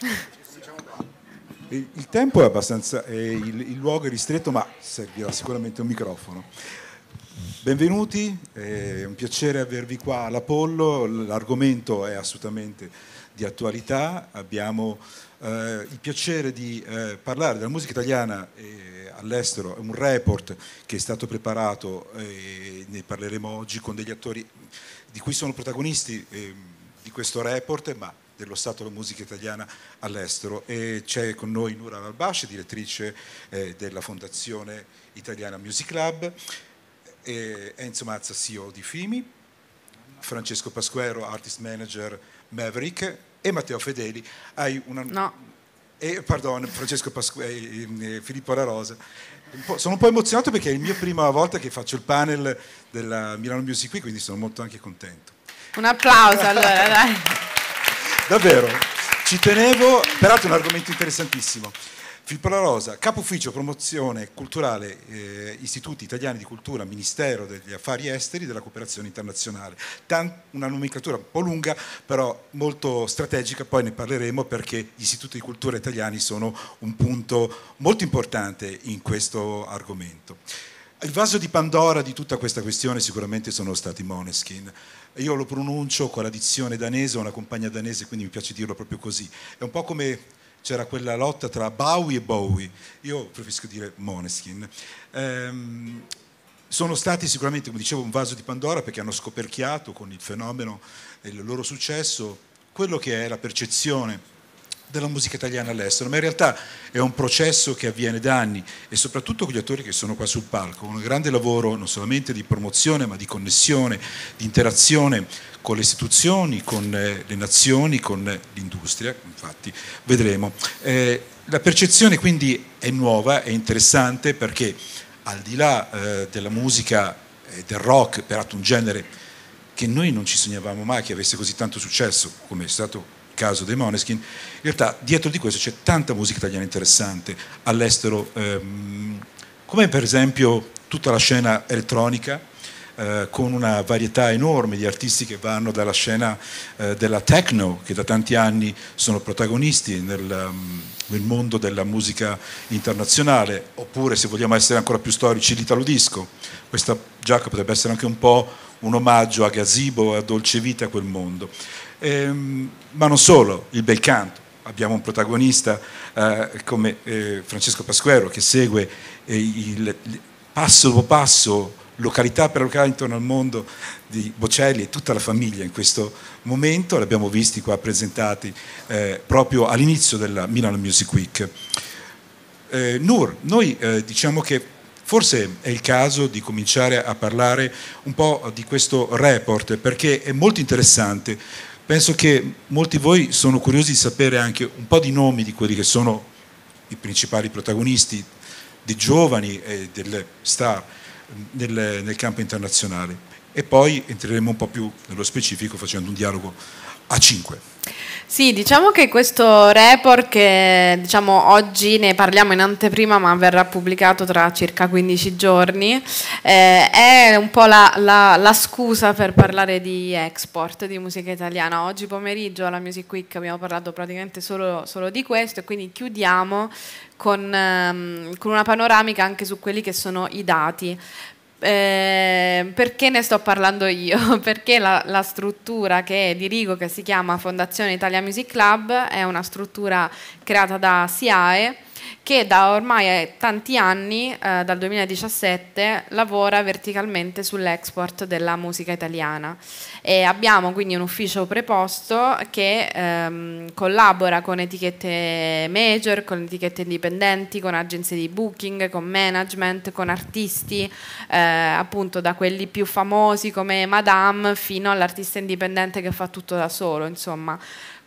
Il tempo è abbastanza, eh, il, il, luogo è ristretto, ma servirà sicuramente un microfono. Benvenuti, è un piacere avervi qua all'Apollo, l'argomento è assolutamente di attualità, abbiamo eh, il piacere di eh, parlare della musica italiana all'estero, è un report che è stato preparato e ne parleremo oggi con degli attori di cui sono protagonisti ehm, di questo report, ma dello Stato della Musica Italiana all'estero e c'è con noi Nura Nalbasci, direttrice eh, della Fondazione Italiana Music Club, e Enzo Mazza, CEO di FIMI, Francesco Pasquero, artist manager Maverick e Matteo Fedeli. Hai una... No. E, pardon, Francesco Pasquero, eh, eh, Filippo La Rosa. sono un po' emozionato perché è la mia prima volta che faccio il panel della Milano Music Week, quindi sono molto anche contento. Un applauso allora, dai davvero. Ci tenevo, peraltro è un argomento interessantissimo. Filippo La Rosa, capo ufficio promozione culturale, eh, istituti italiani di cultura, ministero degli affari esteri e della cooperazione internazionale. Tan una nomenclatura un po' lunga, però molto strategica, poi ne parleremo perché gli istituti di cultura italiani sono un punto molto importante in questo argomento. Il vaso di Pandora di tutta questa questione sicuramente sono stati Moneskin io lo pronuncio con la dizione danese, ho una compagna danese, quindi mi piace dirlo proprio così. È un po' come c'era quella lotta tra Bowie e Bowie, io preferisco dire Moneskin. Ehm, sono stati sicuramente, come dicevo, un vaso di Pandora perché hanno scoperchiato con il fenomeno e il loro successo quello che è la percezione della musica italiana all'estero, ma in realtà è un processo che avviene da anni e soprattutto con gli attori che sono qua sul palco, un grande lavoro non solamente di promozione ma di connessione, di interazione con le istituzioni, con eh, le nazioni, con eh, l'industria, infatti vedremo. Eh, la percezione quindi è nuova, è interessante perché al di là eh, della musica e del rock, peraltro un genere che noi non ci sognavamo mai che avesse così tanto successo come è stato caso dei Moneskin, in realtà dietro di questo c'è tanta musica italiana interessante all'estero, ehm, come per esempio tutta la scena elettronica, eh, con una varietà enorme di artisti che vanno dalla scena eh, della techno, che da tanti anni sono protagonisti nel, ehm, nel, mondo della musica internazionale, oppure se vogliamo essere ancora più storici, l'italo disco. Questa giacca potrebbe essere anche un po' un omaggio a Gazebo a Dolce Vita, a quel mondo. Ehm, ma non solo, il bel canto. Abbiamo un protagonista eh, come eh, Francesco Pasquero che segue eh, il, passo dopo passo, località per località intorno al mondo di Bocelli e tutta la famiglia in questo momento. L'abbiamo visti qua presentati eh, proprio all'inizio della Milan Music Week. Eh, Nur, noi eh, diciamo che Forse è il caso di cominciare a parlare un po' di questo report perché è molto interessante. Penso che molti di voi sono curiosi di sapere anche un po' di nomi di quelli che sono i principali protagonisti di giovani e delle star nel, nel campo internazionale. E poi entreremo un po' più nello specifico facendo un dialogo a 5. Sì, diciamo che questo report che diciamo, oggi ne parliamo in anteprima ma verrà pubblicato tra circa 15 giorni eh, è un po' la, la, la, scusa per parlare di export di musica italiana. Oggi pomeriggio alla Music Week abbiamo parlato praticamente solo, solo di questo e quindi chiudiamo con, ehm, con una panoramica anche su quelli che sono i dati eh, perché ne sto parlando io? Perché la, la, struttura che dirigo, che si chiama Fondazione Italia Music Club, è una struttura creata da SIAE che da ormai tanti anni, eh, dal 2017, lavora verticalmente sull'export della musica italiana. E abbiamo quindi un ufficio preposto che ehm, collabora con etichette major, con etichette indipendenti, con agenzie di booking, con management, con artisti, eh, appunto da quelli più famosi come Madame fino all'artista indipendente che fa tutto da solo, insomma.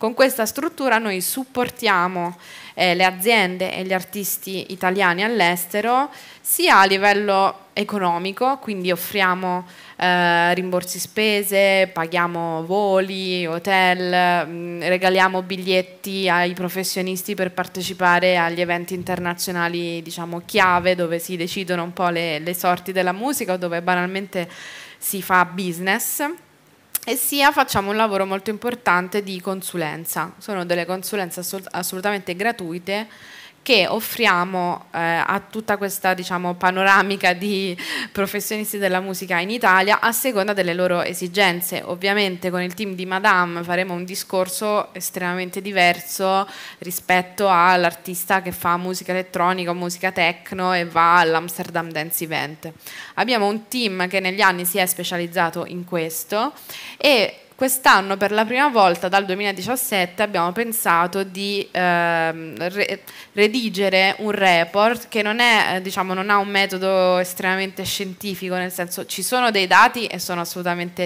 Con questa struttura noi supportiamo eh, le aziende e gli artisti italiani all'estero sia a livello economico, quindi offriamo eh, rimborsi spese, paghiamo voli, hotel, mh, mm, regaliamo biglietti ai professionisti per partecipare agli eventi internazionali, diciamo, chiave dove si decidono un po' le, le sorti della musica o dove banalmente si fa business e sia facciamo un lavoro molto importante di consulenza. Sono delle consulenze assolutamente gratuite che offriamo eh, a tutta questa diciamo, panoramica di professionisti della musica in Italia a seconda delle loro esigenze. Ovviamente con il team di Madame faremo un discorso estremamente diverso rispetto all'artista che fa musica elettronica o musica techno e va all'Amsterdam Dance Event. Abbiamo un team che negli anni si è specializzato in questo e Quest'anno per la prima volta dal 2017 abbiamo pensato di ehm, re redigere un report che non, è, eh, diciamo, non ha un metodo estremamente scientifico, nel senso ci sono dei dati e sono assolutamente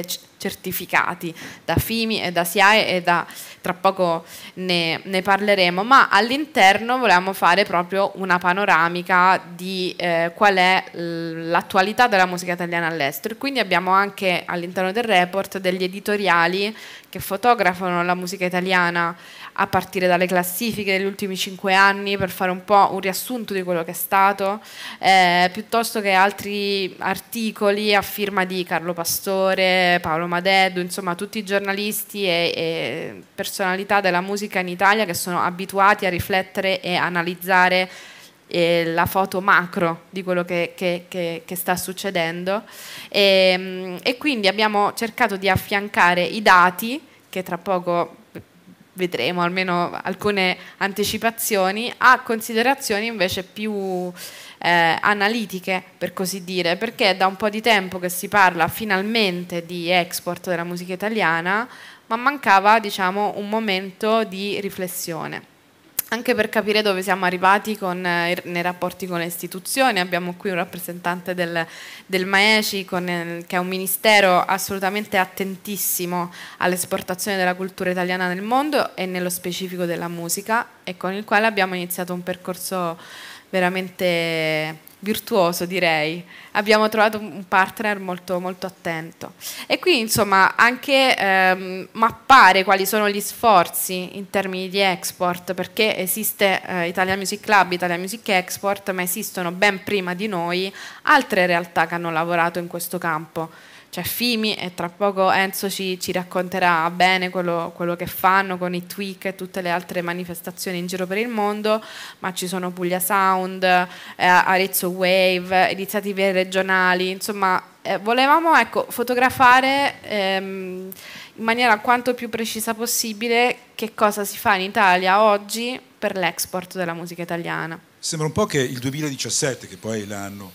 certificati da FIMI e da SIAE e da, tra poco ne, ne parleremo, ma all'interno volevamo fare proprio una panoramica di eh, qual è l'attualità della musica italiana all'estero. Quindi abbiamo anche all'interno del report degli editoriali che fotografano la musica italiana a partire dalle classifiche degli ultimi cinque anni per fare un po' un riassunto di quello che è stato, eh, piuttosto che altri articoli a firma di Carlo Pastore, Paolo Madeddu, insomma tutti i giornalisti e, e personalità della musica in Italia che sono abituati a riflettere e analizzare eh, la foto macro di quello che, che, che, che sta succedendo e, ehm, e, quindi abbiamo cercato di affiancare i dati che tra poco vedremo almeno alcune anticipazioni, a considerazioni invece più eh, analitiche, per così dire, perché è da un po' di tempo che si parla finalmente di export della musica italiana, ma mancava diciamo, un momento di riflessione anche per capire dove siamo arrivati con, eh, nei rapporti con le istituzioni. Abbiamo qui un rappresentante del, del Maeci, con, eh, che è un ministero assolutamente attentissimo all'esportazione della cultura italiana nel mondo e nello specifico della musica e con il quale abbiamo iniziato un percorso veramente virtuoso direi, abbiamo trovato un partner molto, molto attento. E qui insomma anche ehm, mappare quali sono gli sforzi in termini di export, perché esiste eh, Italian Music Club, Italia Music Export, ma esistono ben prima di noi altre realtà che hanno lavorato in questo campo c'è cioè, Fimi e tra poco Enzo ci, ci racconterà bene quello, quello, che fanno con i tweak e tutte le altre manifestazioni in giro per il mondo, ma ci sono Puglia Sound, eh, Arezzo Wave, iniziative regionali, insomma eh, volevamo ecco, fotografare ehm, in maniera quanto più precisa possibile che cosa si fa in Italia oggi per l'export della musica italiana. Sembra un po' che il 2017, che poi è l'anno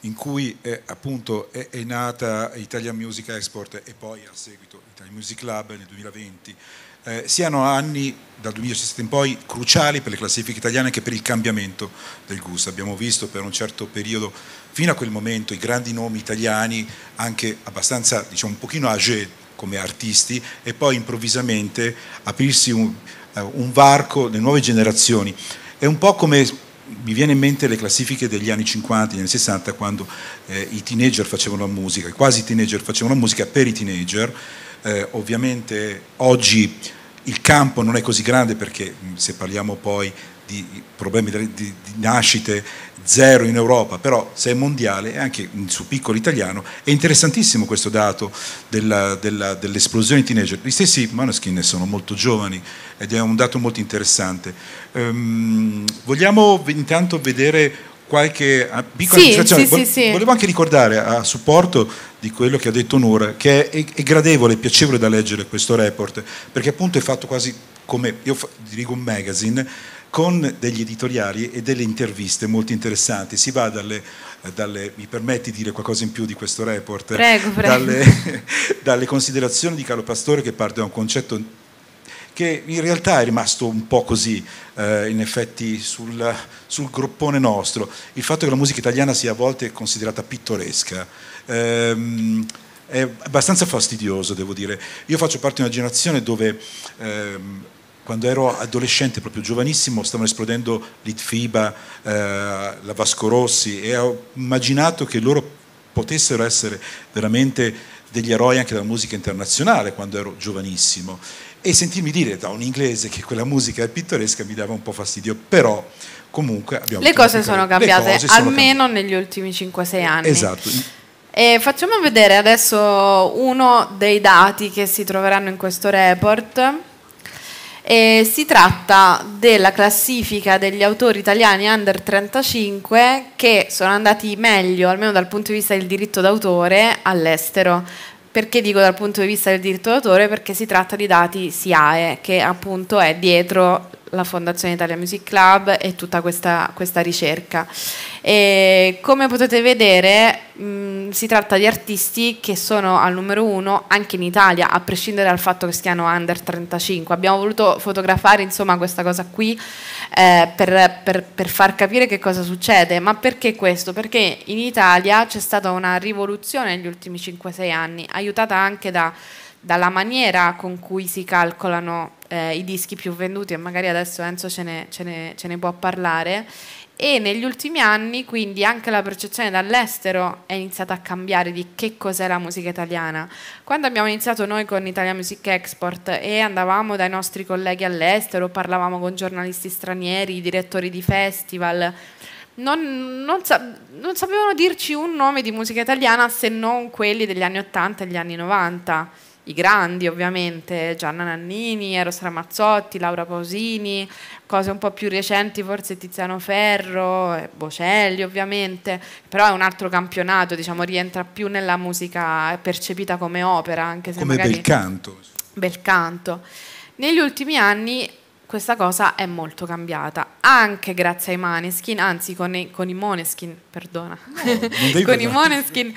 in cui è, appunto è, è, nata Italian Music Export e poi a seguito Italian Music Club nel 2020, eh, siano anni dal 2017 in poi cruciali per le classifiche italiane anche per il cambiamento del gusto. Abbiamo visto per un certo periodo, fino a quel momento, i grandi nomi italiani, anche abbastanza, diciamo, un pochino âgé come artisti, e poi improvvisamente aprirsi un, eh, un varco delle nuove generazioni. È un po' come mi viene in mente le classifiche degli anni 50, degli anni 60, quando eh, i teenager facevano la musica, quasi i teenager facevano la musica per i teenager. Eh, ovviamente oggi il campo non è così grande perché se parliamo poi di problemi di, di, nascite zero in Europa, però se è mondiale, e anche su piccolo italiano, è interessantissimo questo dato dell'esplosione dell teenager. Gli stessi Manoskin sono molto giovani ed è un dato molto interessante. Ehm, vogliamo intanto vedere qualche ah, piccola sì, sì, Vol sì, Volevo anche ricordare a supporto di quello che ha detto Nora che è, è gradevole, e piacevole da leggere questo report perché appunto è fatto quasi come io dirigo un magazine con degli editoriali e delle interviste molto interessanti. Si va dalle, dalle mi permetti di dire qualcosa in più di questo report? Prego, prego. Dalle, dalle considerazioni di Carlo Pastore che parte da un concetto che in realtà è rimasto un po' così, eh, in effetti, sul, sul, groppone nostro. Il fatto che la musica italiana sia a volte considerata pittoresca. Ehm, è abbastanza fastidioso, devo dire. Io faccio parte di una generazione dove ehm, quando ero adolescente, proprio giovanissimo, stavano esplodendo l'ITFIBA, eh, la Vasco Rossi e ho immaginato che loro potessero essere veramente degli eroi anche della musica internazionale quando ero giovanissimo e sentirmi dire da un inglese che quella musica è pittoresca mi dava un po' fastidio, però comunque abbiamo... Le cose sono cambiate, cose sono almeno cambiate. negli ultimi 5-6 anni. Esatto. E facciamo vedere adesso uno dei dati che si troveranno in questo report. E si tratta della classifica degli autori italiani under 35 che sono andati meglio, almeno dal punto di vista del diritto d'autore, all'estero. Perché dico dal punto di vista del diritto d'autore? Perché si tratta di dati SIAE, che appunto è dietro la Fondazione Italia Music Club e tutta questa, questa ricerca. E come potete vedere mh, mm, si tratta di artisti che sono al numero uno anche in Italia, a prescindere dal fatto che siano under 35. Abbiamo voluto fotografare insomma, questa cosa qui eh, per, per, per far capire che cosa succede, ma perché questo? Perché in Italia c'è stata una rivoluzione negli ultimi 5-6 anni, aiutata anche da dalla maniera con cui si calcolano eh, i dischi più venduti e magari adesso Enzo ce ne, ce, ne, ce ne può parlare e negli ultimi anni quindi anche la percezione dall'estero è iniziata a cambiare di che cos'è la musica italiana. Quando abbiamo iniziato noi con Italia Music Export e andavamo dai nostri colleghi all'estero, parlavamo con giornalisti stranieri, direttori di festival, non, non, sa, non sapevano dirci un nome di musica italiana se non quelli degli anni 80 e gli anni 90 i grandi ovviamente, Gianna Nannini, Eros Ramazzotti, Laura Pausini, cose un po' più recenti forse Tiziano Ferro, eh, Bocelli ovviamente, però è un altro campionato, diciamo, rientra più nella musica percepita come opera, anche se come magari... bel canto. Bel canto. Negli ultimi anni questa cosa è molto cambiata, anche grazie ai Maneskin, anzi con i, con i Moneskin, perdona, no, con i Moneskin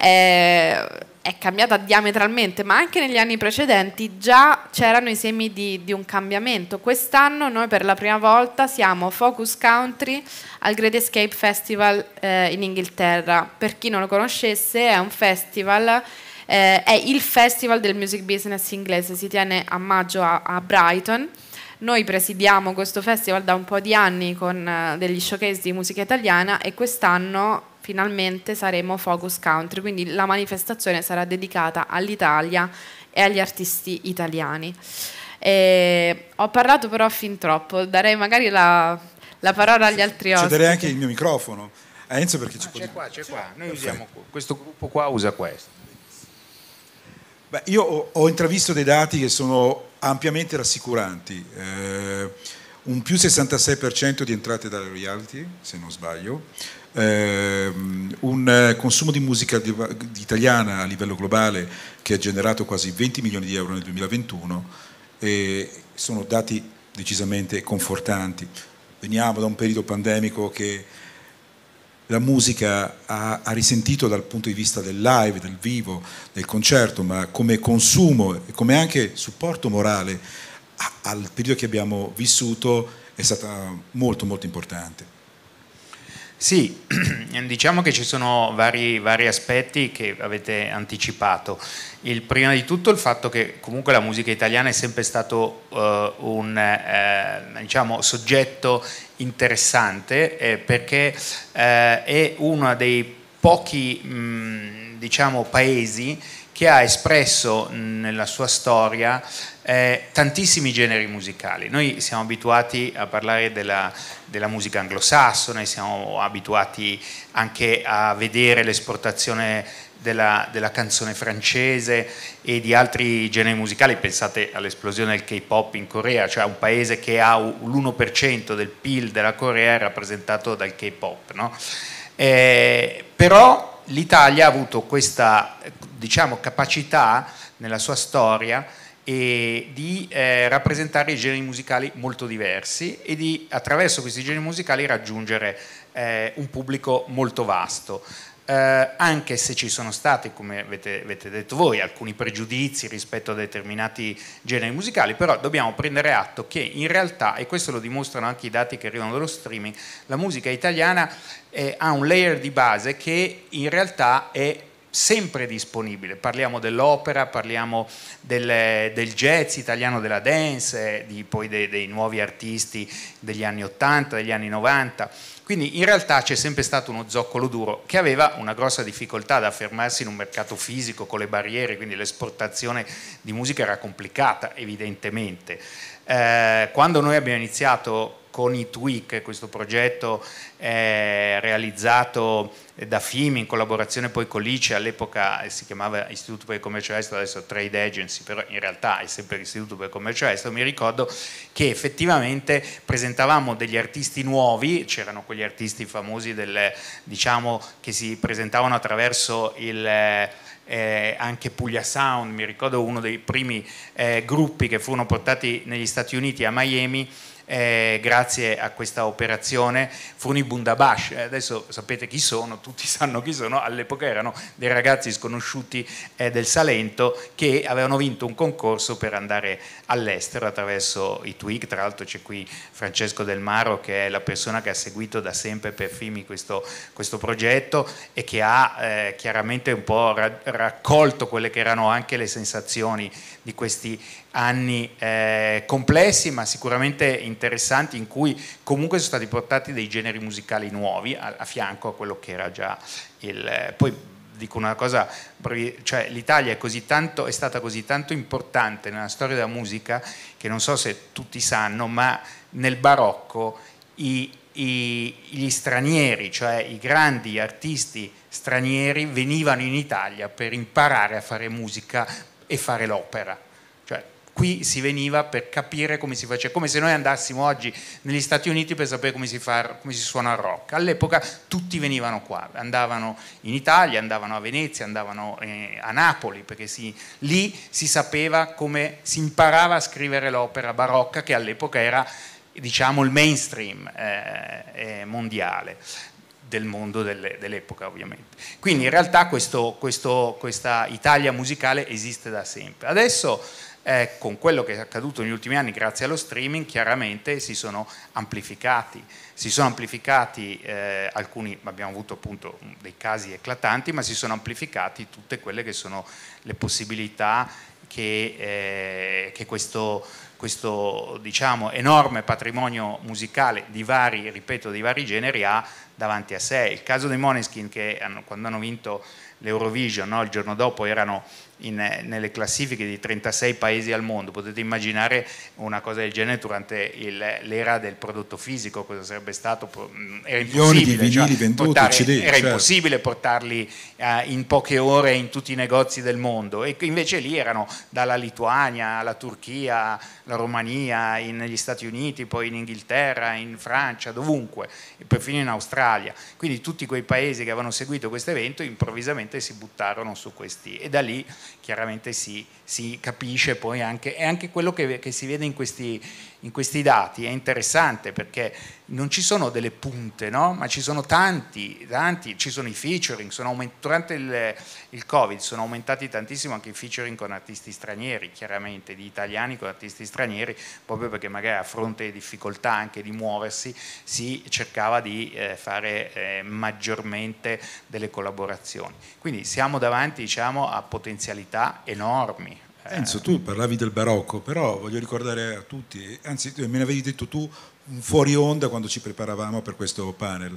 eh, è cambiata diametralmente, ma anche negli anni precedenti già c'erano i semi di, di un cambiamento. Quest'anno noi per la prima volta siamo Focus Country al Great Escape Festival eh, in Inghilterra. Per chi non lo conoscesse è un festival eh, è il festival del music business inglese, si tiene a maggio a, a, Brighton. Noi presidiamo questo festival da un po' di anni con eh, degli showcase di musica italiana e quest'anno finalmente saremo Focus Country, quindi la manifestazione sarà dedicata all'Italia e agli artisti italiani. E ho parlato però fin troppo, darei magari la, la parola agli altri ospiti. Cederei anche il mio microfono. A eh, Enzo perché ci ah, può dire. qua, c'è qua, noi Perfetto. usiamo questo gruppo qua usa questo. Beh, io ho, ho, intravisto dei dati che sono ampiamente rassicuranti. Eh, un più 66% di entrate dalle royalty, se non sbaglio, Ehm, un eh, consumo di musica di, di italiana a livello globale che ha generato quasi 20 milioni di euro nel 2021 e sono dati decisamente confortanti. Veniamo da un periodo pandemico che la musica ha, ha, risentito dal punto di vista del live, del vivo, del concerto, ma come consumo e come anche supporto morale al periodo che abbiamo vissuto è stata molto molto importante. Sì, diciamo che ci sono vari, vari, aspetti che avete anticipato. Il, prima di tutto il fatto che comunque la musica italiana è sempre stato uh, un uh, diciamo, soggetto interessante eh, perché uh, è uno dei pochi mh, mm, diciamo, paesi che ha espresso nella sua storia eh, tantissimi generi musicali. Noi siamo abituati a parlare della, della musica anglosassone, siamo abituati anche a vedere l'esportazione della, della, canzone francese e di altri generi musicali, pensate all'esplosione del K-pop in Corea, cioè un paese che ha l'1% del PIL della Corea è rappresentato dal K-pop. No? Eh, però l'Italia ha avuto questa diciamo, capacità nella sua storia e di eh, rappresentare generi musicali molto diversi e di attraverso questi generi musicali raggiungere eh, un pubblico molto vasto. Eh, anche se ci sono stati, come avete, avete, detto voi, alcuni pregiudizi rispetto a determinati generi musicali, però dobbiamo prendere atto che in realtà, e questo lo dimostrano anche i dati che arrivano dallo streaming, la musica italiana eh, ha un layer di base che in realtà è sempre disponibile. Parliamo dell'opera, parliamo del, del jazz italiano, della dance, eh, di, poi dei, dei nuovi artisti degli anni 80, degli anni 90. Quindi in realtà c'è sempre stato uno zoccolo duro che aveva una grossa difficoltà ad affermarsi in un mercato fisico con le barriere, quindi l'esportazione di musica era complicata evidentemente. Eh, quando noi abbiamo iniziato con i Tweak, questo progetto eh, realizzato da FIMI in collaborazione poi con l'ICE, all'epoca eh, si chiamava Istituto per il Commercio Estero, adesso Trade Agency, però in realtà è sempre l'Istituto per il Commercio Estero, mi ricordo che effettivamente presentavamo degli artisti nuovi, c'erano quegli artisti famosi del, diciamo, che si presentavano attraverso il... Eh, anche Puglia Sound, mi ricordo uno dei primi eh, gruppi che furono portati negli Stati Uniti a Miami eh, grazie a questa operazione Funibundabash, eh, adesso sapete chi sono, tutti sanno chi sono, all'epoca erano dei ragazzi sconosciuti eh, del Salento che avevano vinto un concorso per andare all'estero attraverso i TWIC, tra l'altro c'è qui Francesco Del Maro che è la persona che ha seguito da sempre per Fimi questo, questo progetto e che ha eh, chiaramente un po' raccolto quelle che erano anche le sensazioni di questi anni eh, complessi ma sicuramente interessanti in cui comunque sono stati portati dei generi musicali nuovi a, a fianco a quello che era già il... Eh, poi, dico una cosa, cioè l'Italia è, così tanto, è stata così tanto importante nella storia della musica che non so se tutti sanno, ma nel barocco i, i, gli stranieri, cioè i grandi artisti stranieri venivano in Italia per imparare a fare musica e fare l'opera. Cioè, qui si veniva per capire come si faceva, come se noi andassimo oggi negli Stati Uniti per sapere come si, fa, come si suona il rock. All'epoca tutti venivano qua, andavano in Italia, andavano a Venezia, andavano eh, a Napoli, perché si, lì si sapeva come si imparava a scrivere l'opera barocca che all'epoca era diciamo il mainstream eh, eh mondiale del mondo dell'epoca ovviamente. Quindi in realtà questo, questo, questa Italia musicale esiste da sempre. Adesso eh, con quello che è accaduto negli ultimi anni grazie allo streaming chiaramente si sono amplificati. Si sono amplificati eh, alcuni, abbiamo avuto appunto dei casi eclatanti, ma si sono amplificati tutte quelle che sono le possibilità che, eh, che questo, questo diciamo, enorme patrimonio musicale di vari, ripeto, di vari generi ha davanti a sé. Il caso dei Moneskin che hanno, quando hanno vinto l'Eurovision no, il giorno dopo erano in, eh, nelle classifiche di 36 paesi al mondo. Potete immaginare una cosa del genere durante il, l'era del prodotto fisico, cosa sarebbe stato? Mm, era impossibile, cioè, venduti, portare, CD, era certo. impossibile portarli eh, in poche ore in tutti i negozi del mondo e invece lì erano dalla Lituania alla Turchia, la Romania, in, negli Stati Uniti, poi in Inghilterra, in Francia, dovunque, perfino in Australia. Quindi tutti quei paesi che avevano seguito questo evento improvvisamente si buttarono su questi e da lì chiaramente si, si capisce poi anche, è anche quello che, che si vede in questi, in questi, dati, è interessante perché non ci sono delle punte, no? ma ci sono tanti, tanti, ci sono i featuring, sono aument- durante il, il Covid sono aumentati tantissimo anche i featuring con artisti stranieri, chiaramente di italiani con artisti stranieri, proprio perché magari a fronte di difficoltà anche di muoversi si cercava di eh, fare eh, maggiormente delle collaborazioni. Quindi siamo davanti diciamo, a potenzialità potenzialità enormi. Enzo, eh. tu parlavi del barocco, però voglio ricordare a tutti, anzi eh, me ne avevi detto tu fuori onda quando ci preparavamo per questo panel,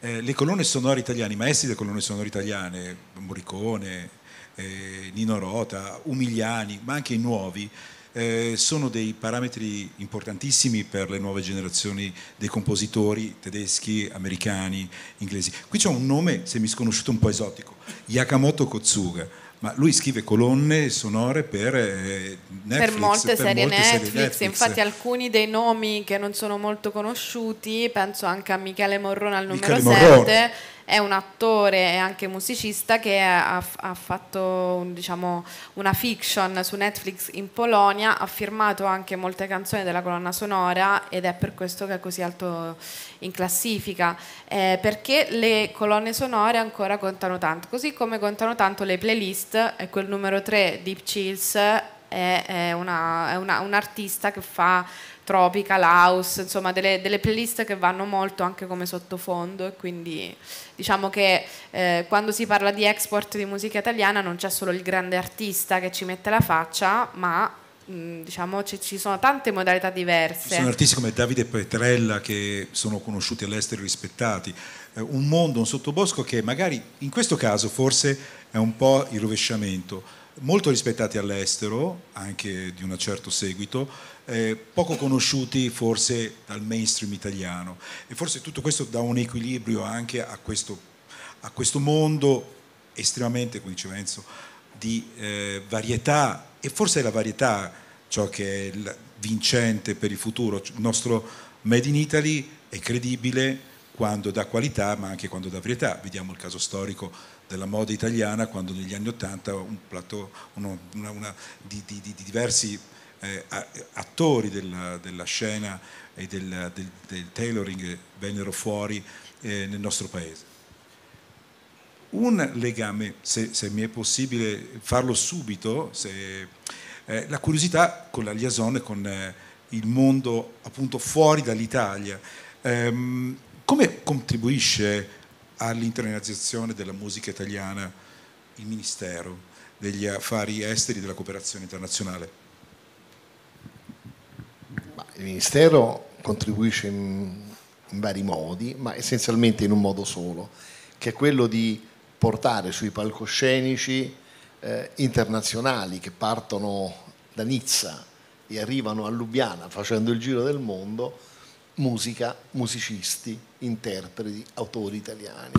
eh, le colonne sonore italiane, i maestri delle colonne sonore italiane, Morricone, eh, Nino Rota, Umiliani, ma anche i nuovi, eh, sono dei parametri importantissimi per le nuove generazioni dei compositori tedeschi, americani, inglesi. Qui c'è un nome, se mi sconosciuto, un po' esotico, Yakamoto Kotsuga ma lui scrive colonne sonore per eh, Netflix. Per molte per serie, molte Netflix, serie Netflix, infatti alcuni dei nomi che non sono molto conosciuti, penso anche a Michele Morrone al numero Michele 7. Morrone è un attore e anche musicista che ha, ha fatto diciamo, una fiction su Netflix in Polonia, ha firmato anche molte canzoni della colonna sonora ed è per questo che è così alto in classifica, eh, perché le colonne sonore ancora contano tanto, così come contano tanto le playlist e quel numero 3 Deep Chills è, è, una, è una, un artista che fa tropica, house, insomma delle, delle, playlist che vanno molto anche come sottofondo e quindi diciamo che eh, quando si parla di export di musica italiana non c'è solo il grande artista che ci mette la faccia, ma mm, diciamo ci, ci sono tante modalità diverse. Ci sono artisti come Davide Petrella che sono conosciuti all'estero e rispettati, eh, un mondo, un sottobosco che magari in questo caso forse è un po' il rovesciamento molto rispettati all'estero, anche di un certo seguito, eh, poco conosciuti forse dal mainstream italiano. E forse tutto questo dà un equilibrio anche a questo, a questo mondo estremamente, come diceva Enzo, di eh, varietà e forse è la varietà ciò che è vincente per il futuro. Il nostro Made in Italy è credibile quando dà qualità ma anche quando dà varietà. Vediamo il caso storico della moda italiana quando negli anni 80 un plateau uno, una, una, di, di, di, diversi eh, attori della, della, scena e del, del, del tailoring vennero fuori eh, nel nostro paese. Un legame, se, se, mi è possibile farlo subito, se, eh, la curiosità con la liaison e con eh, il mondo appunto fuori dall'Italia. Ehm, come contribuisce all'internalizzazione della musica italiana, il Ministero degli Affari Esteri e della Cooperazione Internazionale? il Ministero contribuisce in, in vari modi, ma essenzialmente in un modo solo, che è quello di portare sui palcoscenici eh, internazionali che partono da Nizza e arrivano a Lubiana facendo il giro del mondo musica, musicisti, interpreti, autori italiani.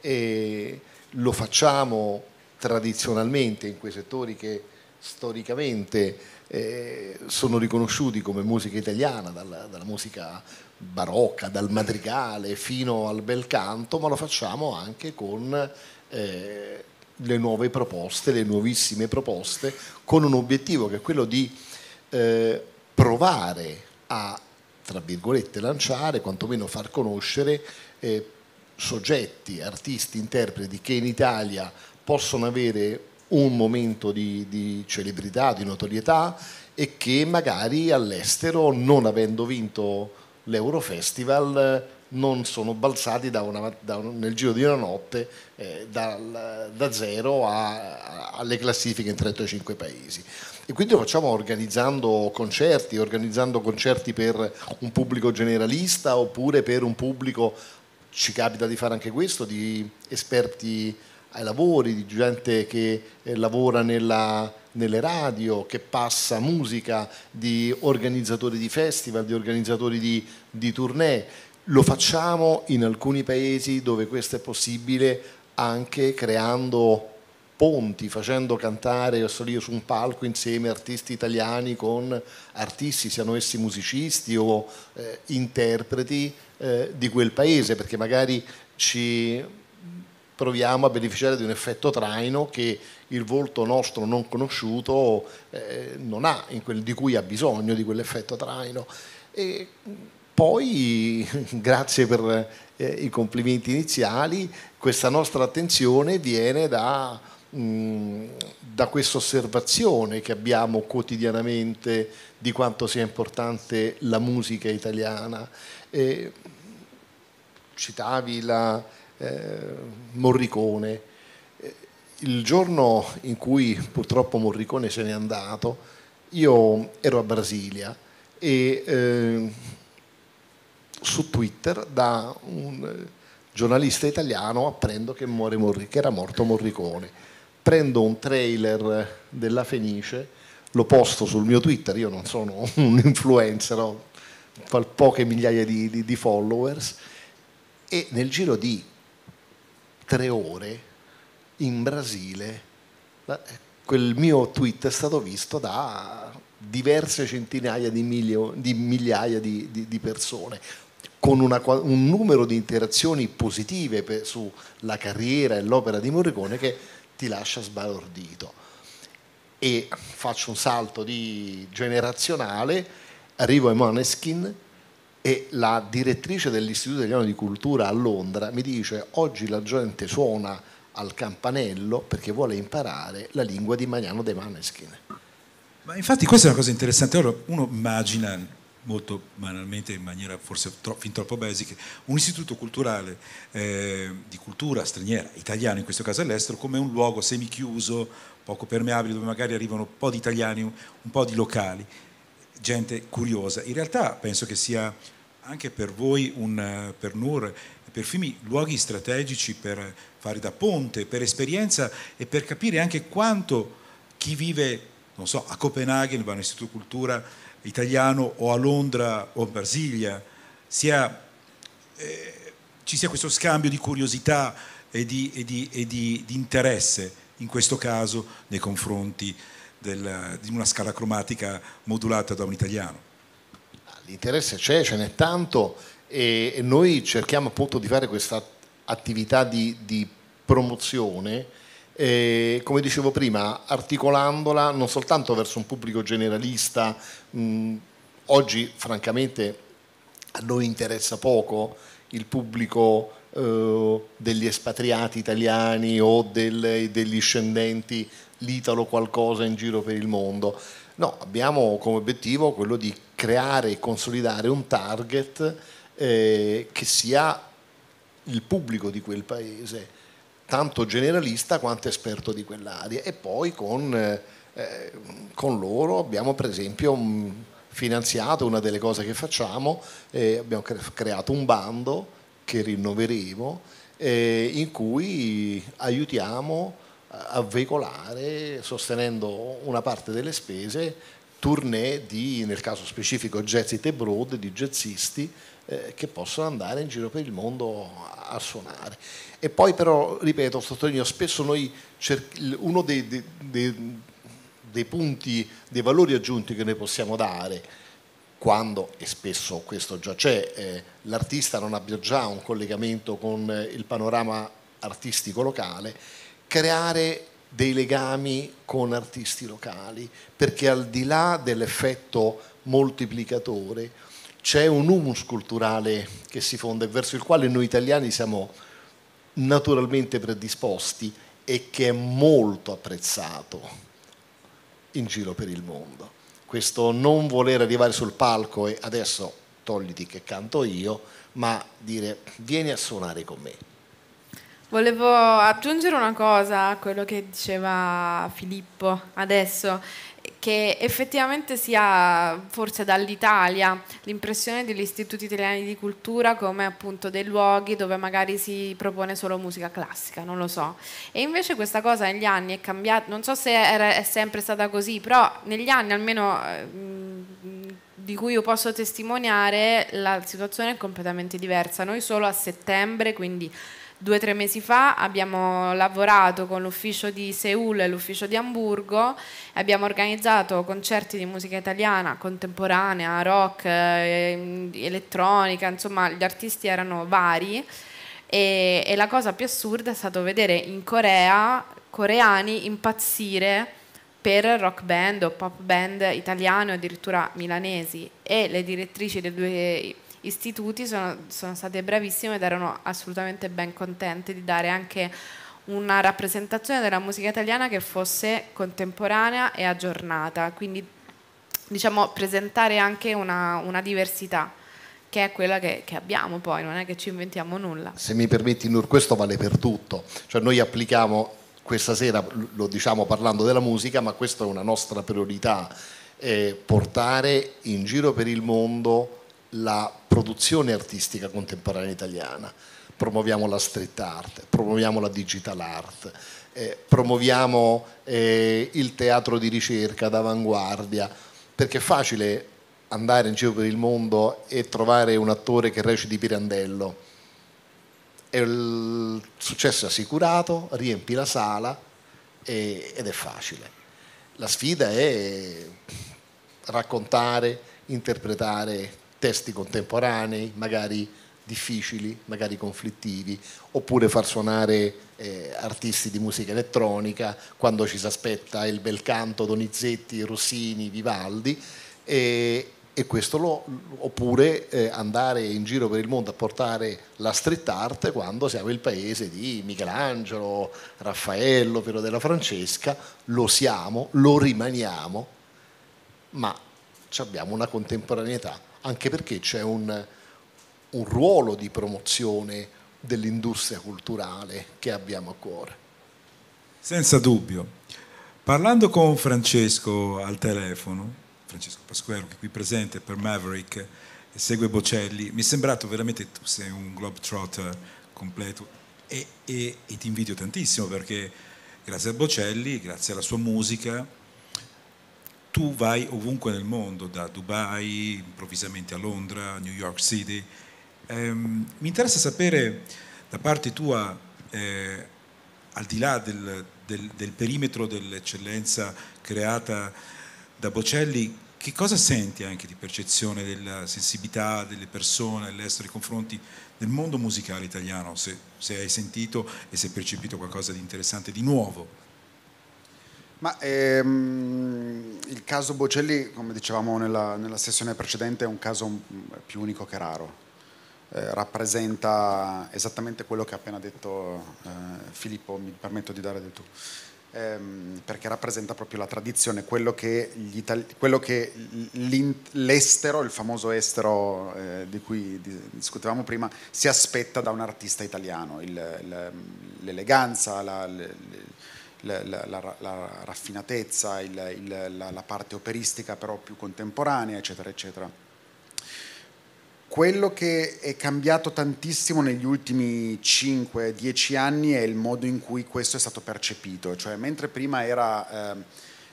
E lo facciamo tradizionalmente in quei settori che storicamente eh, sono riconosciuti come musica italiana, dalla, dalla, musica barocca, dal madrigale fino al bel canto, ma lo facciamo anche con eh, le nuove proposte, le nuovissime proposte, con un obiettivo che è quello di eh, provare a tra virgolette, lanciare, quantomeno far conoscere eh, soggetti, artisti, interpreti che in Italia possono avere un momento di, di celebrità, di notorietà e che magari all'estero, non avendo vinto l'Eurofestival, non sono balzati da una, da un, nel giro di una notte eh, da, da zero a, a, alle classifiche in 35 paesi. E quindi lo facciamo organizzando concerti, organizzando concerti per un pubblico generalista oppure per un pubblico, ci capita di fare anche questo, di esperti ai lavori, di gente che eh, lavora nella, nelle radio, che passa musica, di organizzatori di festival, di organizzatori di, di tournée. Lo facciamo in alcuni paesi dove questo è possibile anche creando ponti facendo cantare o salire su un palco insieme artisti italiani con artisti, siano essi musicisti o eh, interpreti eh, di quel paese, perché magari ci proviamo a beneficiare di un effetto traino che il volto nostro non conosciuto eh, non ha, quel, di cui ha bisogno di quell'effetto traino. E poi, grazie per eh, i complimenti iniziali, questa nostra attenzione viene da da questa osservazione che abbiamo quotidianamente di quanto sia importante la musica italiana. E citavi la eh, Morricone. Eh, il giorno in cui purtroppo Morricone se n'è andato, io ero a Brasilia e eh, su Twitter da un giornalista italiano apprendo che, muore Morri, che era morto Morricone prendo un trailer della Fenice, lo posto sul mio Twitter, io non sono un influencer, ho poche migliaia di, di, di followers, e nel giro di tre ore in Brasile quel mio tweet è stato visto da diverse centinaia di, milio, di migliaia di, di, di, persone, con una, un numero di interazioni positive per, sulla carriera e l'opera di Morricone che ti lascia sbalordito. E faccio un salto di generazionale, arrivo ai Moneskin e la direttrice dell'Istituto Italiano di Cultura a Londra mi dice oggi la gente suona al campanello perché vuole imparare la lingua di Magnano De Maneskin. Ma infatti questa è una cosa interessante, ora uno immagina molto banalmente in maniera forse tro- fin troppo basic, un istituto culturale eh, di cultura straniera, italiano in questo caso all'estero, come un luogo semichiuso, poco permeabile, dove magari arrivano un po' di italiani, un po' di locali, gente curiosa. In realtà penso che sia anche per voi, un, per NUR, per FIMI, luoghi strategici per fare da ponte, per esperienza e per capire anche quanto chi vive, non so, a Copenaghen, va all'Istituto Cultura, italiano o a Londra o a Brasilia, sia, eh, ci sia questo scambio di curiosità e, di, e, di, e di, di, interesse, in questo caso nei confronti del, di una scala cromatica modulata da un italiano. L'interesse c'è, ce n'è tanto e noi cerchiamo appunto di fare questa attività di promozione e, come dicevo prima, articolandola non soltanto verso un pubblico generalista, mh, oggi francamente a noi interessa poco il pubblico eh, degli espatriati italiani o del, degli scendenti l'italo qualcosa in giro per il mondo. No, abbiamo come obiettivo quello di creare e consolidare un target eh, che sia il pubblico di quel paese tanto generalista quanto esperto di quell'area e poi con, eh, eh con loro abbiamo per esempio mm, finanziato una delle cose che facciamo, eh, abbiamo creato un bando che rinnoveremo eh, in cui aiutiamo a veicolare sostenendo una parte delle spese tournée di, nel caso specifico, jazz it abroad di jazzisti eh, che possono andare in giro per il mondo a suonare. E poi però, ripeto, sottolineo, spesso noi cerchiamo uno dei, dei, dei, dei punti, dei valori aggiunti che noi possiamo dare quando, e spesso questo già c'è, eh, l'artista non abbia già un collegamento con eh, il panorama artistico locale, creare dei legami con artisti locali, perché al di là dell'effetto moltiplicatore, c'è un humus culturale che si fonda e verso il quale noi italiani siamo naturalmente predisposti e che è molto apprezzato in giro per il mondo. Questo non voler arrivare sul palco e adesso togliti che canto io, ma dire vieni a suonare con me. Volevo aggiungere una cosa a quello che diceva Filippo adesso, che effettivamente si ha forse dall'Italia l'impressione degli istituti italiani di cultura come appunto dei luoghi dove magari si propone solo musica classica, non lo so. E invece questa cosa negli anni è cambiata, non so se era, è sempre stata così, però negli anni almeno ehm, di cui io posso testimoniare la situazione è completamente diversa. Noi solo a settembre, quindi due o tre mesi fa abbiamo lavorato con l'ufficio di Seul e l'ufficio di Hamburgo, abbiamo organizzato concerti di musica italiana contemporanea, rock, eh, elettronica, insomma gli artisti erano vari e, e la cosa più assurda è stato vedere in Corea coreani impazzire per rock band o pop band italiane o addirittura milanesi e le direttrici dei due istituti sono, sono state bravissime ed erano assolutamente ben contente di dare anche una rappresentazione della musica italiana che fosse contemporanea e aggiornata, quindi diciamo presentare anche una, una diversità che è quella che, che, abbiamo poi, non è che ci inventiamo nulla. Se mi permetti Nur, questo vale per tutto, cioè noi applichiamo questa sera, lo diciamo parlando della musica, ma questa è una nostra priorità, eh, portare in giro per il mondo la produzione artistica contemporanea italiana, promuoviamo la street art, promuoviamo la digital art, eh, promuoviamo eh, il teatro di ricerca d'avanguardia, perché è facile andare in giro per il mondo e trovare un attore che reciti Pirandello. E il successo è assicurato, riempi la sala e, ed è facile. La sfida è raccontare, interpretare testi contemporanei, magari difficili, magari conflittivi, oppure far suonare eh, artisti di musica elettronica quando ci si aspetta il bel canto Donizetti, Rossini, Vivaldi. E, e questo lo, oppure eh, andare in giro per il mondo a portare la street art quando siamo il paese di Michelangelo, Raffaello, Piero della Francesca, lo siamo, lo rimaniamo, ma abbiamo una contemporaneità anche perché c'è un, un ruolo di promozione dell'industria culturale che abbiamo a cuore. Senza dubbio. Parlando con Francesco al telefono, Francesco Pasquero che è qui presente per Maverick e segue Bocelli, mi è sembrato veramente tu sei un globetrotter completo e, e, e ti invidio tantissimo perché grazie a Bocelli, grazie alla sua musica, tu vai ovunque nel mondo, da Dubai, improvvisamente a Londra, a New York City. Eh, mi interessa sapere da parte tua, eh, al di là del, del, del perimetro dell'eccellenza creata da Bocelli, che cosa senti anche di percezione della sensibilità delle persone all'estero nei confronti del mondo musicale italiano, se, se hai sentito e se hai percepito qualcosa di interessante, di nuovo? Ma ehm, il caso Bocelli, come dicevamo nella, nella, sessione precedente, è un caso mm, più unico che raro. Eh, rappresenta esattamente quello che ha appena detto eh, Filippo, mi permetto di dare del tu, ehm, perché rappresenta proprio la tradizione, quello che, quello che l'estero, il famoso estero eh, di cui discutevamo prima, si aspetta da un artista italiano, l'eleganza, la... le, la, la, la raffinatezza, il, il, la, parte operistica però più contemporanea, eccetera, eccetera. Quello che è cambiato tantissimo negli ultimi 5-10 anni è il modo in cui questo è stato percepito, cioè mentre prima era... Ehm,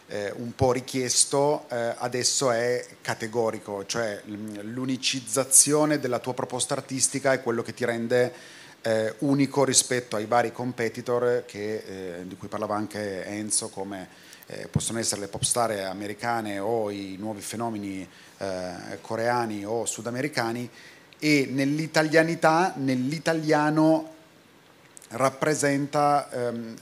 eh, un po' richiesto, eh, adesso è categorico, cioè l'unicizzazione della tua proposta artistica è quello che ti rende eh, unico rispetto ai vari competitor che, eh, di cui parlava anche Enzo, come eh, possono essere le pop star americane o i nuovi fenomeni eh, coreani o sudamericani, e nell'italianità, nell'italiano rappresenta ehm,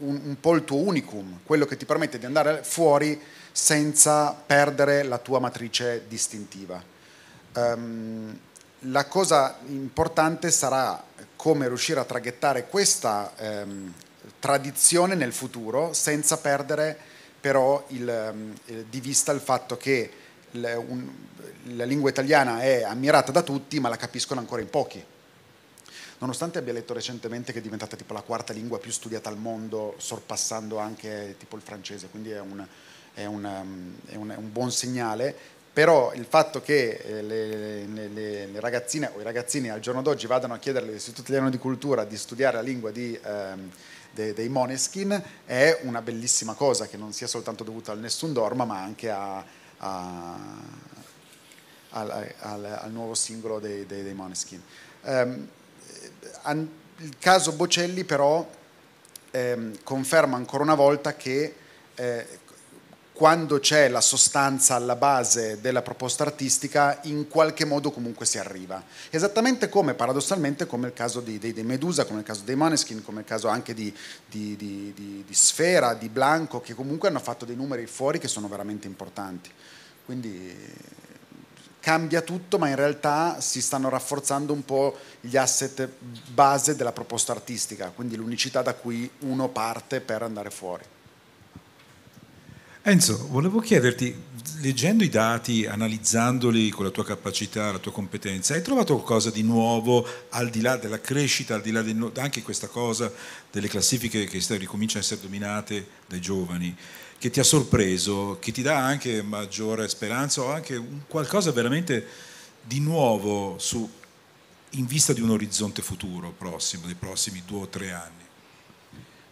un, un po' il tuo unicum, quello che ti permette di andare fuori senza perdere la tua matrice distintiva. Um, la cosa importante sarà come riuscire a traghettare questa ehm, tradizione nel futuro senza perdere però il, eh, di vista il fatto che le, un, la lingua italiana è ammirata da tutti ma la capiscono ancora in pochi. Nonostante abbia letto recentemente che è diventata tipo la quarta lingua più studiata al mondo, sorpassando anche tipo il francese, quindi è un, è un, ehm, è un, è un buon segnale, però il fatto che eh, le, le, le, ragazzine o i ragazzini al giorno d'oggi vadano a chiedere all'Istituto Italiano di Cultura di studiare la lingua di, ehm, de, dei Moneskin è una bellissima cosa che non sia soltanto dovuta al Nessun Dorma ma anche a, a, al, al, al, nuovo singolo dei, dei, dei Moneskin. Ehm, il caso Bocelli però ehm, conferma ancora una volta che eh, quando c'è la sostanza alla base della proposta artistica, in qualche modo comunque si arriva. Esattamente come, paradossalmente, come il caso di, di, di Medusa, come il caso dei Maneskin, come il caso anche di, di Sfera, di Blanco, che comunque hanno fatto dei numeri fuori che sono veramente importanti. Quindi cambia tutto, ma in realtà si stanno rafforzando un po' gli asset base della proposta artistica, quindi l'unicità da cui uno parte per andare fuori. Enzo, volevo chiederti, leggendo i dati, analizzandoli con la tua capacità, la tua competenza, hai trovato qualcosa di nuovo al di là della crescita, al di là del, anche questa cosa delle classifiche che ricominciano a essere dominate dai giovani, che ti ha sorpreso, che ti dà anche maggiore speranza o anche qualcosa veramente di nuovo su, in vista di un orizzonte futuro prossimo, dei prossimi due o tre anni?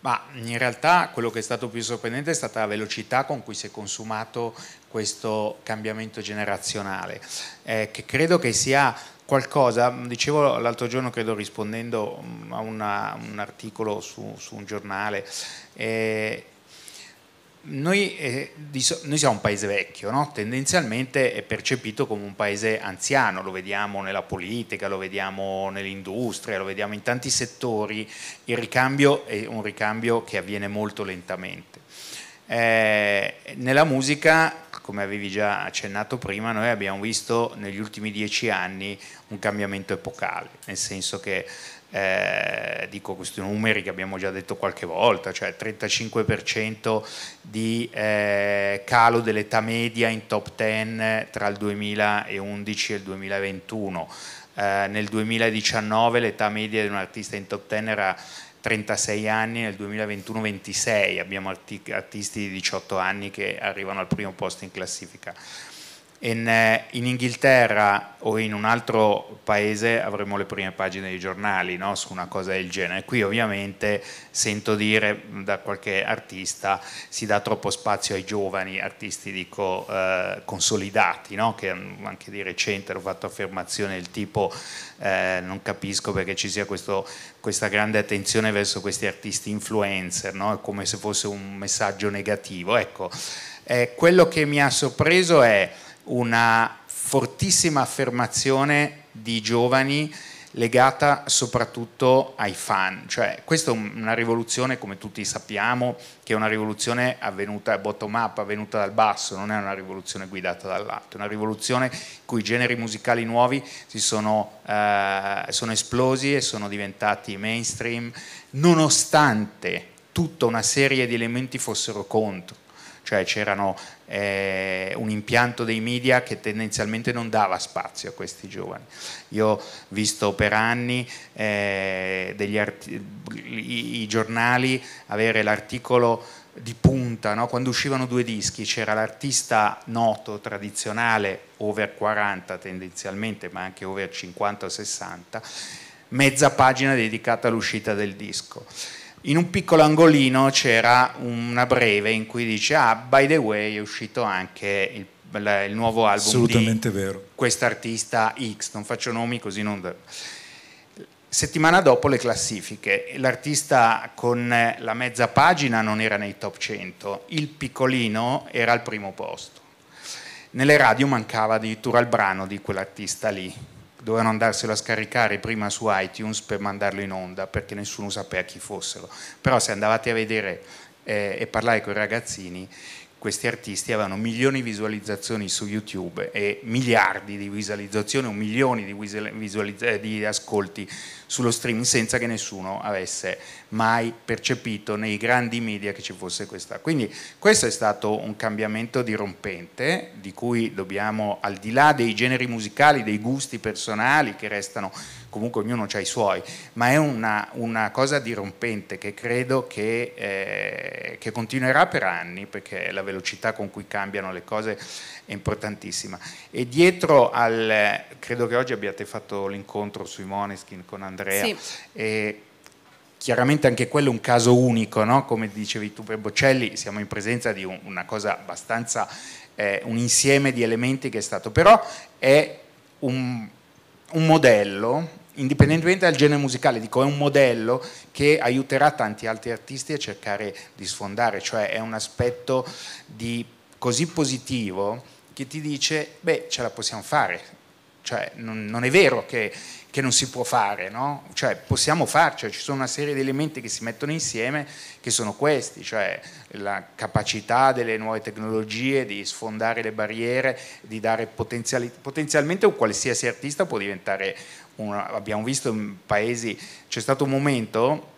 Ma mm, in realtà quello che è stato più sorprendente è stata la velocità con cui si è consumato questo cambiamento generazionale, eh, che credo che sia qualcosa, mm, dicevo l'altro giorno, credo rispondendo mm, a una, un articolo su, su un giornale, eh, noi, eh, noi, siamo un paese vecchio, no? tendenzialmente è percepito come un paese anziano, lo vediamo nella politica, lo vediamo nell'industria, lo vediamo in tanti settori, il ricambio è un ricambio che avviene molto lentamente. Eh, nella musica, come avevi già accennato prima, noi abbiamo visto negli ultimi dieci anni un cambiamento epocale, nel senso che eh, dico questi numeri che abbiamo già detto qualche volta, cioè 35% di eh, calo dell'età media in top 10 tra il 2011 e il 2021. Eh, nel 2019 l'età media di un artista in top 10 era 36 anni, nel 2021 26, abbiamo artisti di 18 anni che arrivano al primo posto in classifica. In, eh, in, Inghilterra o in un altro paese avremo le prime pagine dei giornali no? su una cosa del genere. Qui ovviamente sento dire da qualche artista si dà troppo spazio ai giovani artisti dico, eh, consolidati, no? che anche di recente hanno fatto affermazioni del tipo eh, non capisco perché ci sia questo, questa grande attenzione verso questi artisti influencer, no? come se fosse un messaggio negativo. Ecco, eh, quello che mi ha sorpreso è una fortissima affermazione di giovani legata soprattutto ai fan, cioè questa è una rivoluzione come tutti sappiamo che è una rivoluzione avvenuta bottom up, avvenuta dal basso, non è una rivoluzione guidata dall'alto, è una rivoluzione in cui i generi musicali nuovi si sono, eh, sono esplosi e sono diventati mainstream nonostante tutta una serie di elementi fossero contro, cioè c'erano eh, un impianto dei media che tendenzialmente non dava spazio a questi giovani. Io ho visto per anni eh, i, i giornali avere l'articolo di punta, no? quando uscivano due dischi c'era l'artista noto, tradizionale, over 40 tendenzialmente, ma anche over 50-60, mezza pagina dedicata all'uscita del disco in un piccolo angolino c'era una breve in cui dice ah by the way è uscito anche il, il nuovo album assolutamente vero quest'artista X non faccio nomi così non settimana dopo le classifiche l'artista con la mezza pagina non era nei top 100 il piccolino era al primo posto nelle radio mancava addirittura il brano di quell'artista lì dovevano andarselo a scaricare prima su iTunes per mandarlo in onda perché nessuno sapeva chi fossero. Però se andavate a vedere eh, e parlare con i ragazzini questi artisti avevano milioni di visualizzazioni su YouTube e miliardi di visualizzazioni o milioni di, visualizz- eh, di ascolti sullo streaming senza che nessuno avesse mai percepito nei grandi media che ci fosse questa. Quindi questo è stato un cambiamento dirompente di cui dobbiamo, al di là dei generi musicali, dei gusti personali che restano comunque ognuno ha i suoi, ma è una, una cosa dirompente che credo che, eh, che, continuerà per anni, perché la velocità con cui cambiano le cose è importantissima. E dietro al, credo che oggi abbiate fatto l'incontro sui Moneskin con Andrea. Sì. E, chiaramente anche quello è un caso unico, no? come dicevi tu per Bocelli, siamo in presenza di un, una cosa abbastanza, eh, un insieme di elementi che è stato, però è un, un modello indipendentemente dal genere musicale, dico è un modello che aiuterà tanti altri artisti a cercare di sfondare, cioè è un aspetto di, così positivo che ti dice, beh, ce la possiamo fare, cioè non, non è vero che, che, non si può fare, no? cioè, possiamo farci, cioè, ci sono una serie di elementi che si mettono insieme che sono questi, cioè la capacità delle nuove tecnologie di sfondare le barriere, di dare potenzialmente un qualsiasi artista può diventare una, abbiamo visto in paesi, c'è stato un momento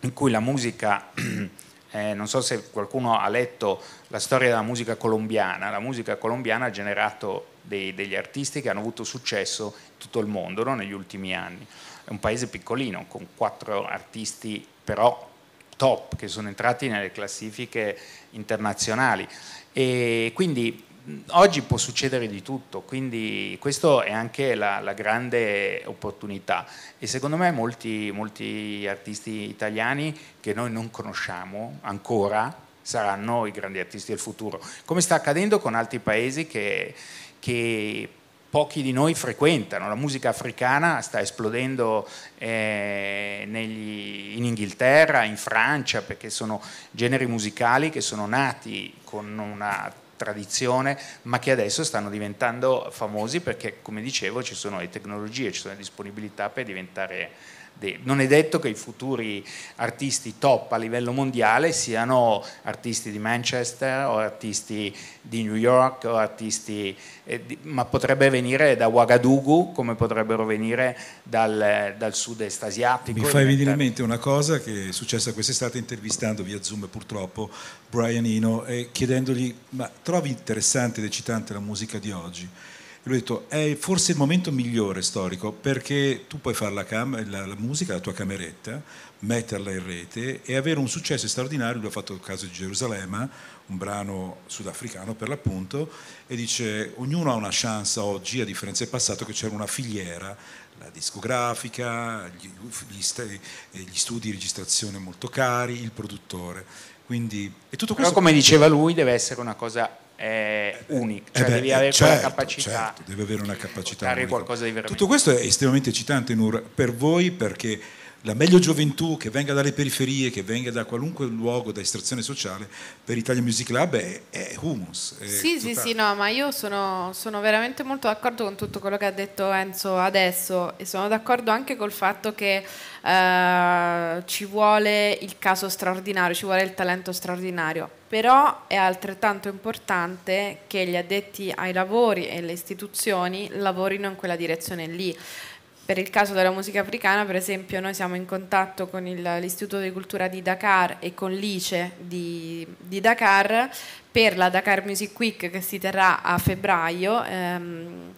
in cui la musica, eh, non so se qualcuno ha letto la storia della musica colombiana, la musica colombiana ha generato dei, degli artisti che hanno avuto successo in tutto il mondo no? negli ultimi anni. È un paese piccolino con quattro artisti però top che sono entrati nelle classifiche internazionali e quindi oggi può succedere di tutto, quindi questa è anche la, la, grande opportunità e secondo me molti, molti artisti italiani che noi non conosciamo ancora saranno i grandi artisti del futuro, come sta accadendo con altri paesi che, che pochi di noi frequentano. La musica africana sta esplodendo eh, negli, in Inghilterra, in Francia, perché sono generi musicali che sono nati con una tradizione, ma che adesso stanno diventando famosi perché, come dicevo, ci sono le tecnologie, ci sono le disponibilità per diventare non è detto che i futuri artisti top a livello mondiale siano artisti di Manchester o artisti di New York o artisti, eh, di, ma potrebbe venire da Ouagadougou come potrebbero venire dal, dal sud-est asiatico. Mi fai venire in mente una cosa che è successa quest'estate intervistando via Zoom purtroppo Brian Eno e chiedendogli ma trovi interessante ed eccitante la musica di oggi? E lui ha detto, è forse il momento migliore storico perché tu puoi fare la, cam- la, la musica, la tua cameretta, metterla in rete e avere un successo straordinario. Lui ha fatto il caso di Gerusalemme, un brano sudafricano per l'appunto, e dice, ognuno ha una chance oggi, a differenza del passato, che c'era una filiera la discografica, gli, eh, studi di registrazione molto cari, il produttore. Quindi, è tutto questo Però come diceva lui deve essere una cosa eh, unico, cioè eh beh, devi eh, avere certo, capacità. Certo, deve avere una capacità. Qualcosa di veramente... Tutto questo è estremamente eccitante Nur, per voi perché la meglio gioventù che venga dalle periferie, che venga da qualunque luogo, da estrazione sociale, per Italia Music Lab è, è humus. È sì, totale. sì, sì, no, ma io sono, sono veramente molto d'accordo con tutto quello che ha detto Enzo adesso e sono d'accordo anche col fatto che eh, ci vuole il caso straordinario, ci vuole il talento straordinario, però è altrettanto importante che gli addetti ai lavori e le istituzioni lavorino in quella direzione lì per il caso della musica africana, per esempio, noi siamo in contatto con l'Istituto di Cultura di Dakar e con l'ICE di, di, Dakar per la Dakar Music Week che si terrà a febbraio. Ehm,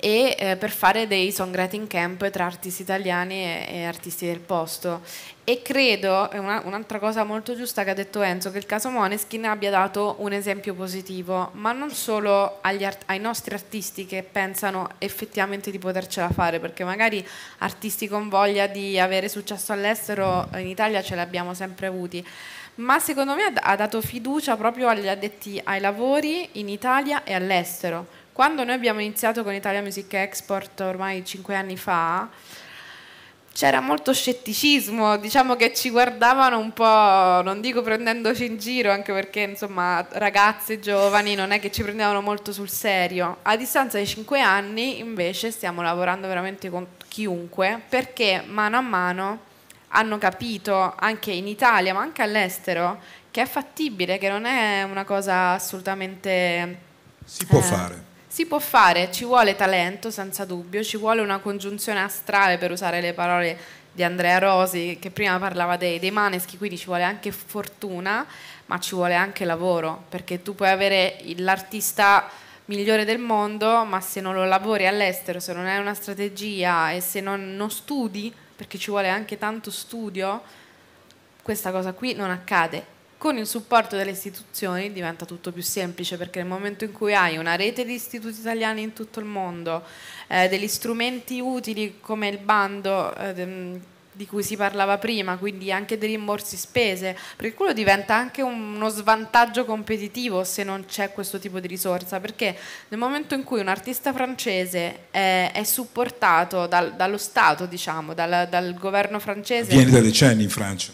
e eh, per fare dei songwriting camp tra artisti italiani e, e artisti del posto. E credo, una, un'altra cosa molto giusta che ha detto Enzo, che il caso Moneskin abbia dato un esempio positivo, ma non solo art- ai nostri artisti che pensano effettivamente di potercela fare, perché magari artisti con voglia di avere successo all'estero in Italia ce l'abbiamo sempre avuti, ma secondo me ha dato fiducia proprio agli addetti ai lavori in Italia e all'estero. Quando noi abbiamo iniziato con Italia Music Export ormai cinque anni fa, c'era molto scetticismo, diciamo che ci guardavano un po', non dico prendendoci in giro, anche perché insomma ragazzi giovani non è che ci prendevano molto sul serio. A distanza di cinque anni invece stiamo lavorando veramente con chiunque perché mano a mano hanno capito anche in Italia ma anche all'estero che è fattibile, che non è una cosa assolutamente... Si può eh, fare. Si può fare, ci vuole talento senza dubbio, ci vuole una congiunzione astrale per usare le parole di Andrea Rosi che prima parlava dei, dei maneschi, quindi ci vuole anche fortuna, ma ci vuole anche lavoro, perché tu puoi avere l'artista migliore del mondo, ma se non lo lavori all'estero, se non hai una strategia e se non, non studi, perché ci vuole anche tanto studio, questa cosa qui non accade con il supporto delle istituzioni diventa tutto più semplice perché nel momento in cui hai una rete di istituti italiani in tutto il mondo, eh, degli strumenti utili come il bando eh, di cui si parlava prima, quindi anche dei rimborsi spese, perché quello diventa anche uno svantaggio competitivo se non c'è questo tipo di risorsa, perché nel momento in cui un artista francese eh, è supportato dal, dallo Stato, diciamo, dal, dal governo francese... Viene da decenni in Francia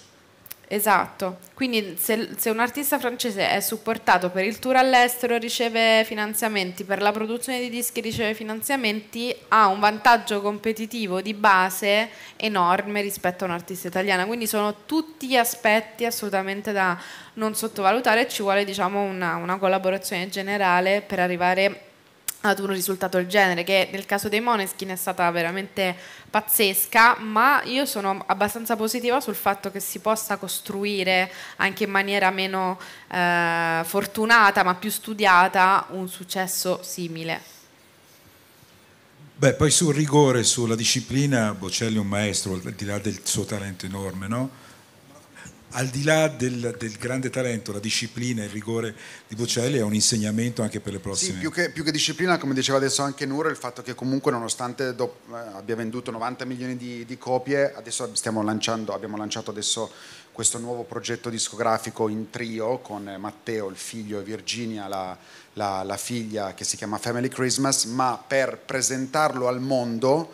Esatto, quindi se, se, un artista francese è supportato per il tour all'estero riceve finanziamenti, per la produzione di dischi riceve finanziamenti, ha un vantaggio competitivo di base enorme rispetto a un artista italiano, quindi sono tutti aspetti assolutamente da non sottovalutare, ci vuole diciamo, una, una collaborazione generale per arrivare a ad un risultato del genere, che nel caso dei Moneskin è stata veramente pazzesca, ma io sono abbastanza positiva sul fatto che si possa costruire anche in maniera meno eh, fortunata, ma più studiata, un successo simile. Beh, poi sul rigore, sulla disciplina, Bocelli è un maestro, al di là del suo talento enorme, no? al di là del, del, grande talento, la disciplina, e il rigore di Bocelli è un insegnamento anche per le prossime. Sì, più che, più che disciplina, come diceva adesso anche Nuro, il fatto che comunque nonostante do, eh, abbia venduto 90 milioni di, di copie, adesso lanciando, abbiamo lanciato adesso questo nuovo progetto discografico in trio con Matteo, il figlio, e Virginia, la, la, la figlia, che si chiama Family Christmas, ma per presentarlo al mondo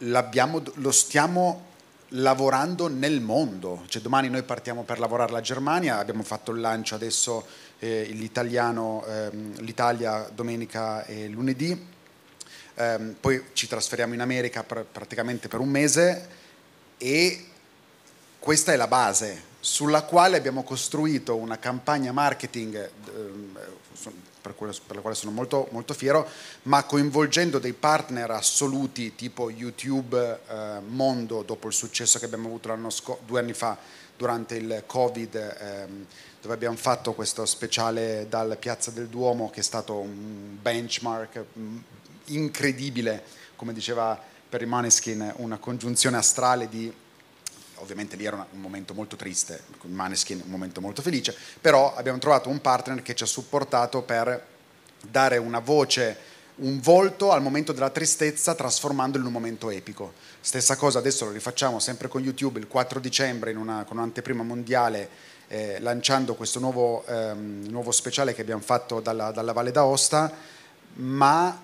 lo stiamo lavorando nel mondo, cioè domani noi partiamo per lavorare la Germania, abbiamo fatto il lancio adesso eh, ehm, l'Italia domenica e lunedì, ehm, poi ci trasferiamo in America per, praticamente per un mese e questa è la base sulla quale abbiamo costruito una campagna marketing ehm, per, cui, per la quale sono molto, molto, fiero, ma coinvolgendo dei partner assoluti tipo YouTube eh, Mondo dopo il successo che abbiamo avuto sco- due anni fa durante il Covid, ehm, dove abbiamo fatto questo speciale dal Piazza del Duomo che è stato un benchmark mm, incredibile, come diceva per i Maneskin, una congiunzione astrale di ovviamente lì era un momento molto triste, con Maneskin un momento molto felice, però abbiamo trovato un partner che ci ha supportato per dare una voce, un volto al momento della tristezza trasformandolo in un momento epico. Stessa cosa adesso lo rifacciamo sempre con YouTube il 4 dicembre una, con un'anteprima mondiale eh, lanciando questo nuovo, ehm, nuovo, speciale che abbiamo fatto dalla, dalla Valle d'Aosta, ma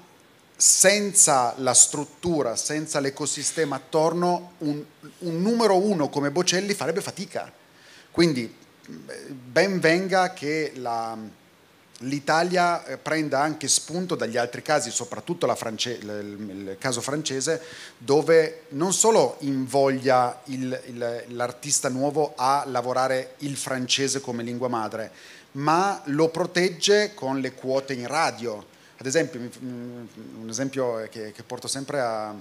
senza la struttura, senza l'ecosistema attorno, un, un numero uno come Bocelli farebbe fatica. Quindi ben venga che la, l'Italia eh, prenda anche spunto dagli altri casi, soprattutto France, il, caso francese, dove non solo invoglia il, il, l'artista nuovo a lavorare il francese come lingua madre, ma lo protegge con le quote in radio ad esempio, un esempio che, che porto sempre a,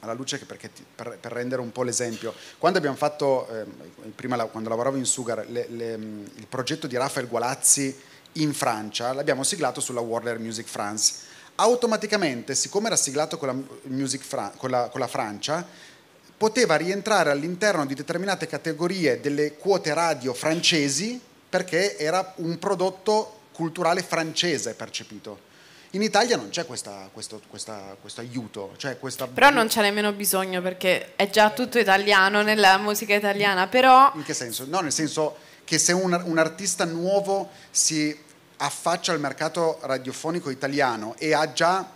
alla luce perché ti, per, per, rendere un po' l'esempio. Quando abbiamo fatto, eh, prima quando lavoravo in Sugar, le, le, il progetto di Rafael Gualazzi in Francia, l'abbiamo siglato sulla Warner Music France. Automaticamente, siccome era siglato con la, Fra, con la, con la Francia, poteva rientrare all'interno di determinate categorie delle quote radio francesi perché era un prodotto culturale francese percepito. In Italia non c'è questa, questo, questa, questo, aiuto. Cioè questa... Però non c'è nemmeno bisogno perché è già tutto italiano nella musica italiana, però... In che senso? No, nel senso che se un, un artista nuovo si affaccia al mercato radiofonico italiano e ha già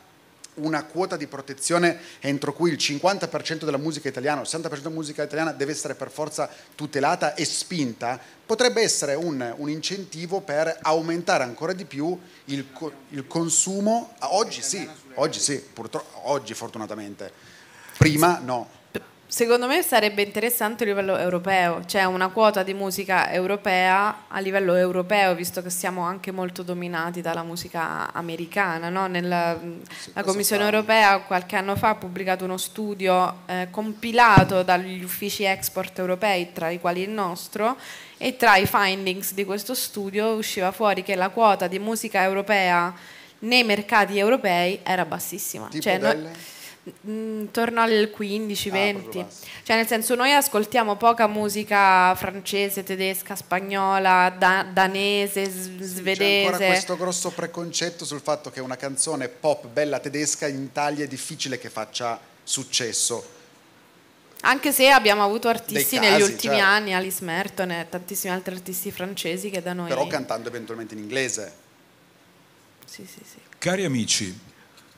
una quota di protezione entro cui il 50% della musica italiana, il 60% della musica italiana deve essere per forza tutelata e spinta, potrebbe essere un, un incentivo per aumentare ancora di più il, il consumo. Oggi sì, oggi sì, purtroppo, oggi fortunatamente. Prima no. Secondo me sarebbe interessante a livello europeo, cioè una quota di musica europea a livello europeo, visto che siamo anche molto dominati dalla musica americana. No? Nella, la Commissione europea qualche anno fa ha pubblicato uno studio eh, compilato dagli uffici export europei, tra i quali il nostro, e tra i findings di questo studio usciva fuori che la quota di musica europea nei mercati europei era bassissima. Tipo cioè, delle... no, intorno mm, al 15-20. Ah, cioè, nel senso, noi ascoltiamo poca musica francese, tedesca, spagnola, da danese, svedese. C'è ancora questo grosso preconcetto sul fatto che una canzone pop bella tedesca in Italia è difficile che faccia successo. Anche se abbiamo avuto artisti casi, negli ultimi cioè... anni, Alice Merton e tantissimi altri artisti francesi che da noi... Però cantando eventualmente in inglese. Sì, sì, sì. Cari amici,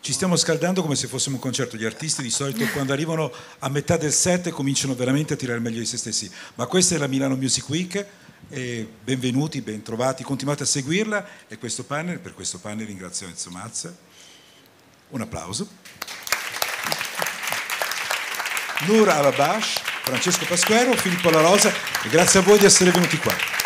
ci stiamo scaldando come se fossimo un concerto. Gli artisti di solito quando arrivano a metà del set cominciano veramente a tirare meglio di se stessi. Ma questa è la Milano Music Week. E benvenuti, bentrovati, continuate a seguirla e questo panel, per questo panel ringrazio Enzo Mazza. Un applauso. Nur Alabash, Francesco Pasquero, Filippo La Rosa e grazie a voi di essere venuti qua.